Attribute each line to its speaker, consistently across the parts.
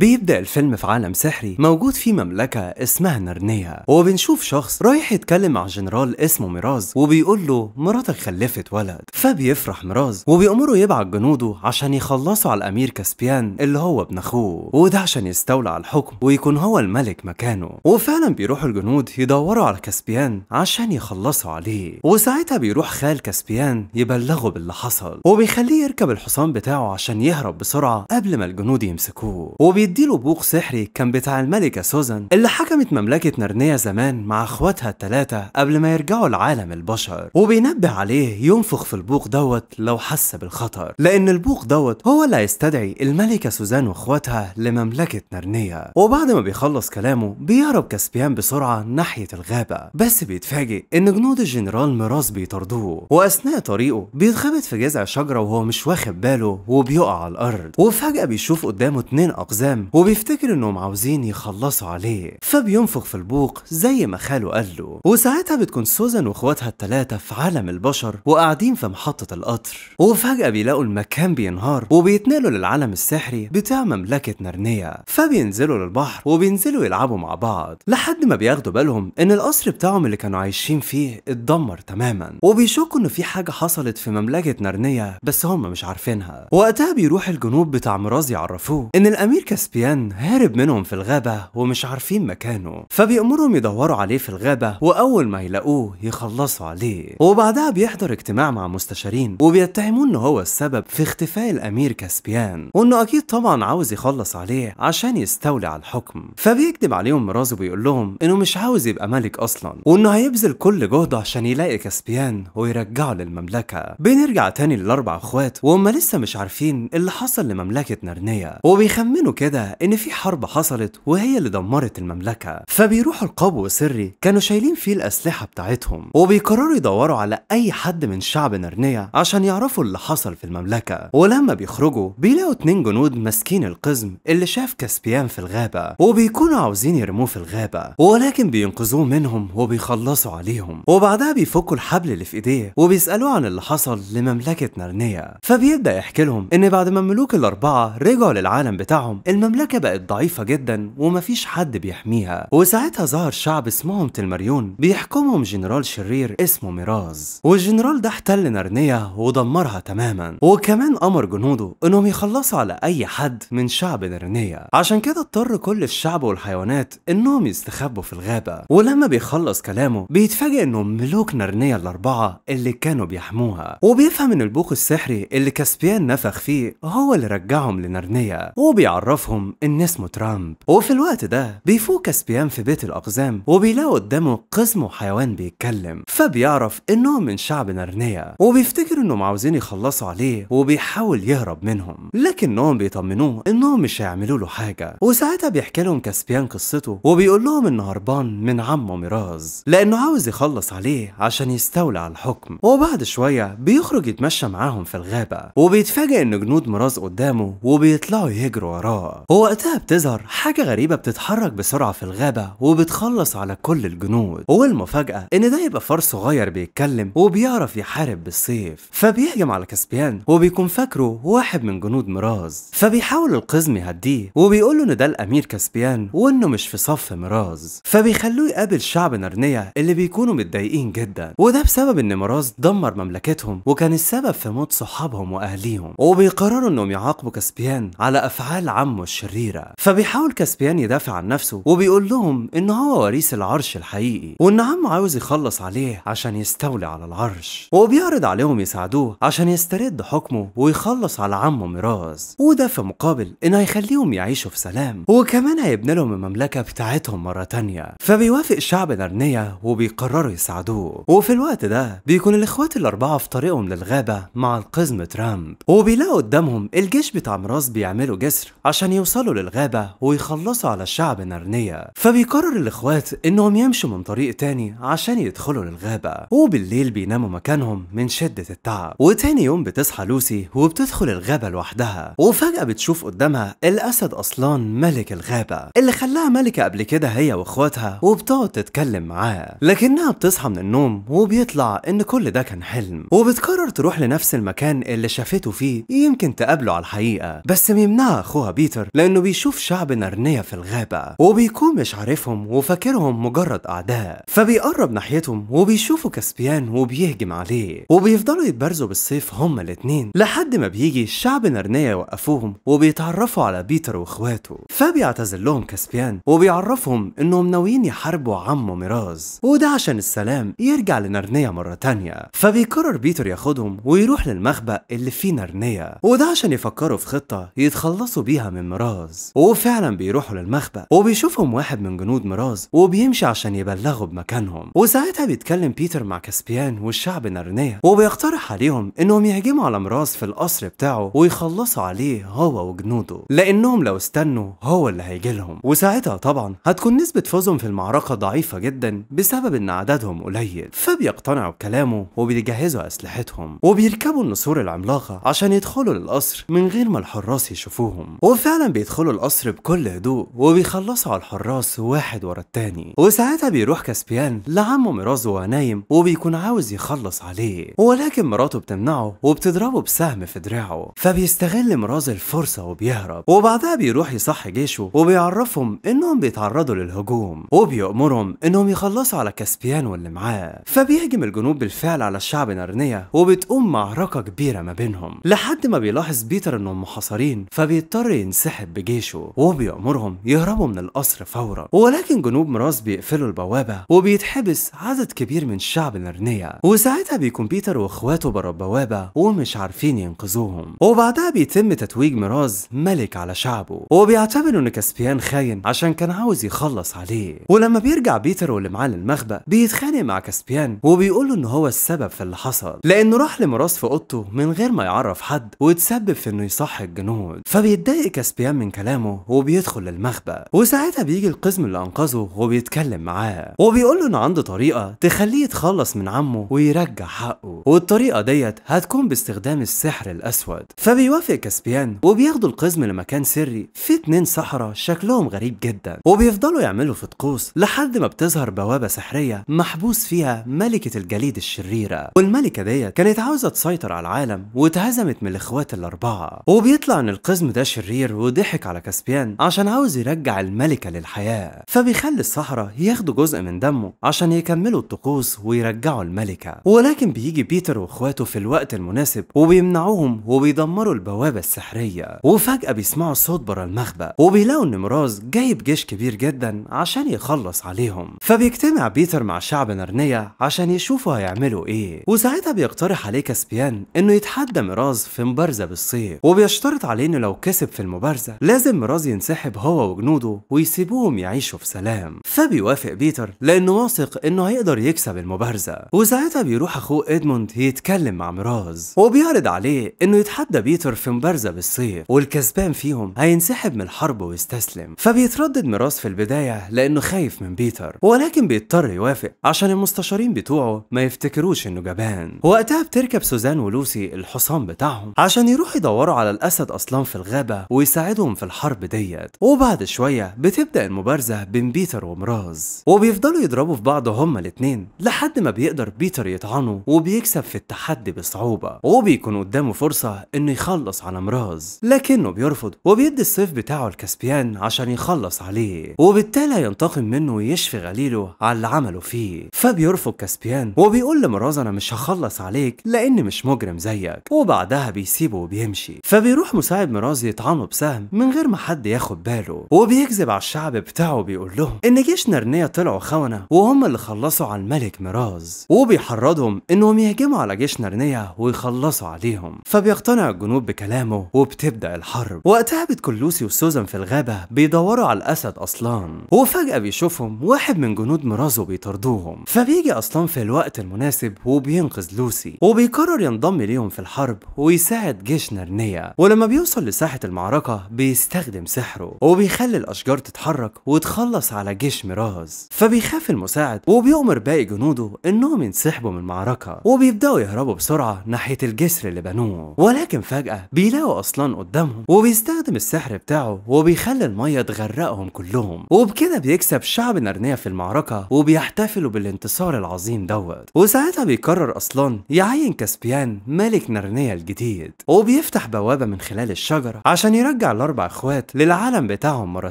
Speaker 1: بيبدأ الفيلم في عالم سحري موجود في مملكة اسمها نرنيا وبنشوف شخص رايح يتكلم مع جنرال اسمه ميراز وبيقول له مراتك خلفت ولد فبيفرح ميراز وبيأمره يبعت جنوده عشان يخلصوا على الأمير كاسبيان اللي هو ابن أخوه وده عشان يستولى على الحكم ويكون هو الملك مكانه وفعلا بيروحوا الجنود يدوروا على كاسبيان عشان يخلصوا عليه وساعتها بيروح خال كاسبيان يبلغه باللي حصل وبيخليه يركب الحصان بتاعه عشان يهرب بسرعة قبل ما الجنود يمسكوه وبي بيديله بوق سحري كان بتاع الملكة سوزان اللي حكمت مملكة نرنيا زمان مع اخواتها الثلاثة قبل ما يرجعوا لعالم البشر وبينبه عليه ينفخ في البوق دوت لو حس بالخطر لأن البوق دوت هو اللي هيستدعي الملكة سوزان واخواتها لمملكة نرنيا وبعد ما بيخلص كلامه بيهرب كاسبيان بسرعة ناحية الغابة بس بيتفاجئ إن جنود الجنرال مراس بيطاردوه وأثناء طريقه بيتخبط في جذع شجرة وهو مش واخد باله وبيقع على الأرض وفجأة بيشوف قدامه اتنين أقزام الحمام وبيفتكر انهم عاوزين يخلصوا عليه فبينفخ في البوق زي ما خاله قال له وساعتها بتكون سوزان واخواتها الثلاثه في عالم البشر وقاعدين في محطة القطر وفجأة بيلاقوا المكان بينهار وبيتنقلوا للعالم السحري بتاع مملكة نرنيا فبينزلوا للبحر وبينزلوا يلعبوا مع بعض لحد ما بياخدوا بالهم ان القصر بتاعهم اللي كانوا عايشين فيه اتدمر تماما وبيشكوا ان في حاجة حصلت في مملكة نرنيا بس هم مش عارفينها وقتها بيروح الجنوب بتاع مراز يعرفوه ان الامير كاس كاسبيان هارب منهم في الغابة ومش عارفين مكانه فبيأمرهم يدوروا عليه في الغابة وأول ما يلاقوه يخلصوا عليه وبعدها بيحضر اجتماع مع مستشارين وبيتهموه إن هو السبب في اختفاء الأمير كاسبيان وإنه أكيد طبعا عاوز يخلص عليه عشان يستولي على الحكم فبيكذب عليهم مرازه وبيقول لهم إنه مش عاوز يبقى ملك أصلا وإنه هيبذل كل جهده عشان يلاقي كاسبيان ويرجعه للمملكة بنرجع تاني للأربع أخوات وهم لسه مش عارفين اللي حصل لمملكة نرنية وبيخمنوا كده كده ان في حرب حصلت وهي اللي دمرت المملكه فبيروحوا القبو سري كانوا شايلين فيه الاسلحه بتاعتهم وبيقرروا يدوروا على اي حد من شعب نرنيا عشان يعرفوا اللي حصل في المملكه ولما بيخرجوا بيلاقوا اتنين جنود ماسكين القزم اللي شاف كاسبيان في الغابه وبيكونوا عاوزين يرموه في الغابه ولكن بينقذوه منهم وبيخلصوا عليهم وبعدها بيفكوا الحبل اللي في ايديه وبيسالوه عن اللي حصل لمملكه نرنيا فبيبدا يحكي لهم ان بعد ما الملوك الاربعه رجعوا للعالم بتاعهم المملكة بقت ضعيفة جدا ومفيش حد بيحميها وساعتها ظهر شعب اسمهم تلمريون بيحكمهم جنرال شرير اسمه ميراز والجنرال ده احتل نرنية ودمرها تماما وكمان أمر جنوده إنهم يخلصوا على أي حد من شعب نرنية عشان كده اضطر كل الشعب والحيوانات إنهم يستخبوا في الغابة ولما بيخلص كلامه بيتفاجئ إنهم ملوك نرنية الأربعة اللي كانوا بيحموها وبيفهم إن البوق السحري اللي كاسبيان نفخ فيه هو اللي رجعهم لنرنية وبيعرفهم بيتهم إن اسمه ترامب وفي الوقت ده بيفوق كسبيان في بيت الأقزام وبيلاقوا قدامه قزم وحيوان بيتكلم فبيعرف إنهم من شعب نرنية وبيفتكر إنهم عاوزين يخلصوا عليه وبيحاول يهرب منهم لكنهم بيطمنوه إنهم مش هيعملوا له حاجة وساعتها بيحكي لهم كسبيان قصته وبيقول لهم إنه هربان من عمه ميراز لأنه عاوز يخلص عليه عشان يستولى على الحكم وبعد شوية بيخرج يتمشى معاهم في الغابة وبيتفاجئ إن جنود مراز قدامه وبيطلعوا يهجروا وراه ووقتها بتظهر حاجة غريبة بتتحرك بسرعة في الغابة وبتخلص على كل الجنود والمفاجأة إن ده يبقى فار صغير بيتكلم وبيعرف يحارب بالسيف فبيهجم على كسبيان وبيكون فاكره واحد من جنود مراز فبيحاول القزم يهديه وبيقول له إن ده الأمير كسبيان وإنه مش في صف مراز فبيخلوه يقابل شعب نرنية اللي بيكونوا متضايقين جدا وده بسبب إن مراز دمر مملكتهم وكان السبب في موت صحابهم وأهليهم وبيقرروا إنهم يعاقبوا كسبيان على أفعال عمه الشريرة فبيحاول كاسبيان يدافع عن نفسه وبيقول لهم ان هو وريث العرش الحقيقي وان عمه عاوز يخلص عليه عشان يستولي على العرش وبيعرض عليهم يساعدوه عشان يسترد حكمه ويخلص على عمه ميراز وده في مقابل ان هيخليهم يعيشوا في سلام وكمان هيبني لهم المملكة بتاعتهم مرة تانية فبيوافق شعب نرنية وبيقرروا يساعدوه وفي الوقت ده بيكون الاخوات الاربعة في طريقهم للغابة مع القزم ترامب وبيلاقوا قدامهم الجيش بتاع ميراز بيعملوا جسر عشان عشان يوصلوا للغابة ويخلصوا على الشعب نرنية فبيقرر الإخوات إنهم يمشوا من طريق تاني عشان يدخلوا للغابة وبالليل بيناموا مكانهم من شدة التعب وتاني يوم بتصحى لوسي وبتدخل الغابة لوحدها وفجأة بتشوف قدامها الأسد أصلان ملك الغابة اللي خلاها ملكة قبل كده هي وإخواتها وبتقعد تتكلم معاه لكنها بتصحى من النوم وبيطلع إن كل ده كان حلم وبتقرر تروح لنفس المكان اللي شافته فيه يمكن تقابله على الحقيقة بس بيمنعها أخوها بيتر بيتر لأنه بيشوف شعب نرنية في الغابة وبيكون مش عارفهم وفاكرهم مجرد أعداء فبيقرب ناحيتهم وبيشوفوا كسبيان وبيهجم عليه وبيفضلوا يتبارزوا بالصيف هما الاتنين لحد ما بيجي شعب نرنية يوقفوهم وبيتعرفوا على بيتر واخواته فبيعتذر لهم كسبيان وبيعرفهم انهم ناويين يحاربوا عمه ميراز وده عشان السلام يرجع لنرنية مرة تانية فبيقرر بيتر ياخدهم ويروح للمخبأ اللي فيه نرنية وده عشان يفكروا في خطة يتخلصوا بيها من مراز وفعلا بيروحوا للمخبأ وبيشوفهم واحد من جنود مراز وبيمشي عشان يبلغوا بمكانهم وساعتها بيتكلم بيتر مع كاسبيان والشعب نرنية وبيقترح عليهم انهم يهجموا على مراز في القصر بتاعه ويخلصوا عليه هو وجنوده لانهم لو استنوا هو اللي هيجي لهم وساعتها طبعا هتكون نسبة فوزهم في المعركة ضعيفة جدا بسبب ان عددهم قليل فبيقتنعوا بكلامه وبيجهزوا اسلحتهم وبيركبوا النسور العملاقة عشان يدخلوا للقصر من غير ما الحراس يشوفوهم وفعلا فعلا بيدخلوا القصر بكل هدوء وبيخلصوا على الحراس واحد ورا التاني وساعتها بيروح كاسبيان لعمه ميراز وهو نايم وبيكون عاوز يخلص عليه ولكن مراته بتمنعه وبتضربه بسهم في دراعه فبيستغل مراز الفرصة وبيهرب وبعدها بيروح يصحي جيشه وبيعرفهم انهم بيتعرضوا للهجوم وبيأمرهم انهم يخلصوا على كاسبيان واللي معاه فبيهجم الجنوب بالفعل على الشعب نارنيه وبتقوم معركة كبيرة ما بينهم لحد ما بيلاحظ بيتر انهم محاصرين فبيضطر ينسحب ينسحب بجيشه وبيأمرهم يهربوا من القصر فورا ولكن جنوب مراس بيقفلوا البوابة وبيتحبس عدد كبير من شعب نرنية وساعتها بيكون بيتر واخواته بره البوابة ومش عارفين ينقذوهم وبعدها بيتم تتويج مراز ملك على شعبه وبيعتبروا ان كاسبيان خاين عشان كان عاوز يخلص عليه ولما بيرجع بيتر واللي معاه للمخبأ بيتخانق مع كاسبيان وبيقول له ان هو السبب في اللي حصل لانه راح لمراز في اوضته من غير ما يعرف حد وتسبب في انه يصحي الجنود فبيتضايق كاسبيان اختيام من كلامه وبيدخل للمخبأ وساعتها بيجي القزم اللي أنقذه وبيتكلم معاه وبيقول له إن عنده طريقة تخليه يتخلص من عمه ويرجع حقه والطريقة ديت هتكون باستخدام السحر الأسود فبيوافق كسبيان وبياخدوا القزم لمكان سري في اتنين سحرة شكلهم غريب جدا وبيفضلوا يعملوا في طقوس لحد ما بتظهر بوابة سحرية محبوس فيها ملكة الجليد الشريرة والملكة ديت كانت عاوزة تسيطر على العالم واتهزمت من الإخوات الأربعة وبيطلع إن القزم ده شرير ضحك على كاسبيان عشان عاوز يرجع الملكة للحياة فبيخلي الصحراء ياخدوا جزء من دمه عشان يكملوا الطقوس ويرجعوا الملكة ولكن بيجي بيتر واخواته في الوقت المناسب وبيمنعوهم وبيدمروا البوابة السحرية وفجأة بيسمعوا صوت برا المخبأ وبيلاقوا ان مراز جايب جيش كبير جدا عشان يخلص عليهم فبيجتمع بيتر مع شعب نرنية عشان يشوفوا هيعملوا ايه وساعتها بيقترح عليه كاسبيان انه يتحدى مراز في مبارزة بالصيف وبيشترط عليه انه لو كسب في المبارزة الكارثة لازم راز ينسحب هو وجنوده ويسيبوهم يعيشوا في سلام فبيوافق بيتر لأنه واثق إنه هيقدر يكسب المبارزة وساعتها بيروح أخوه إدموند يتكلم مع مراز وبيعرض عليه إنه يتحدى بيتر في مبارزة بالسيف والكسبان فيهم هينسحب من الحرب ويستسلم فبيتردد مراز في البداية لأنه خايف من بيتر ولكن بيضطر يوافق عشان المستشارين بتوعه ما يفتكروش إنه جبان وقتها بتركب سوزان ولوسي الحصان بتاعهم عشان يروحوا يدوروا على الأسد أصلا في الغابة ويساعدوا بتساعدهم في الحرب ديت وبعد شوية بتبدأ المبارزة بين بيتر ومراز وبيفضلوا يضربوا في بعض هما الاتنين لحد ما بيقدر بيتر يطعنه وبيكسب في التحدي بصعوبة وبيكون قدامه فرصة انه يخلص على مراز لكنه بيرفض وبيدي السيف بتاعه لكسبيان عشان يخلص عليه وبالتالي ينتقم منه ويشفي غليله على اللي عمله فيه فبيرفض كسبيان وبيقول لمراز انا مش هخلص عليك لاني مش مجرم زيك وبعدها بيسيبه وبيمشي فبيروح مساعد مراز يطعنه بسهل العام من غير ما حد ياخد باله وبيكذب على الشعب بتاعه بيقول لهم ان جيش نرنية طلعوا خونة وهم اللي خلصوا على الملك ميراز وبيحرضهم انهم يهجموا على جيش نرنية ويخلصوا عليهم فبيقتنع الجنوب بكلامه وبتبدأ الحرب وقتها بتكون لوسي وسوزان في الغابة بيدوروا على الأسد أصلان وفجأة بيشوفهم واحد من جنود ميراز وبيطردوهم فبيجي أصلان في الوقت المناسب وبينقذ لوسي وبيقرر ينضم ليهم في الحرب ويساعد جيش نرنية ولما بيوصل لساحة المعركة بيستخدم سحره وبيخلي الأشجار تتحرك وتخلص على جيش ميراز فبيخاف المساعد وبيؤمر باقي جنوده إنهم ينسحبوا من المعركة وبيبدأوا يهربوا بسرعة ناحية الجسر اللي بنوه ولكن فجأة بيلاقوا أصلان قدامهم وبيستخدم السحر بتاعه وبيخلي المية تغرقهم كلهم وبكده بيكسب شعب نرنية في المعركة وبيحتفلوا بالانتصار العظيم دوت وساعتها بيقرر أصلان يعين كسبيان ملك نرنية الجديد وبيفتح بوابة من خلال الشجرة عشان يرجع الأربع إخوات للعالم بتاعهم مرة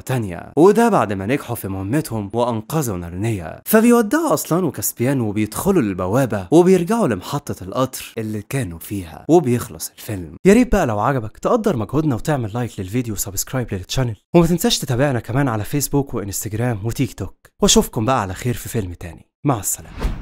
Speaker 1: تانية وده بعد ما نجحوا في مهمتهم وأنقذوا نرنيا فبيودعوا أصلان وكسبيان وبيدخلوا للبوابة وبيرجعوا لمحطة القطر اللي كانوا فيها وبيخلص الفيلم يا ريت بقى لو عجبك تقدر مجهودنا وتعمل لايك للفيديو وسبسكرايب للتشانل وما تنساش تتابعنا كمان على فيسبوك وانستجرام وتيك توك واشوفكم بقى على خير في فيلم تاني مع السلامه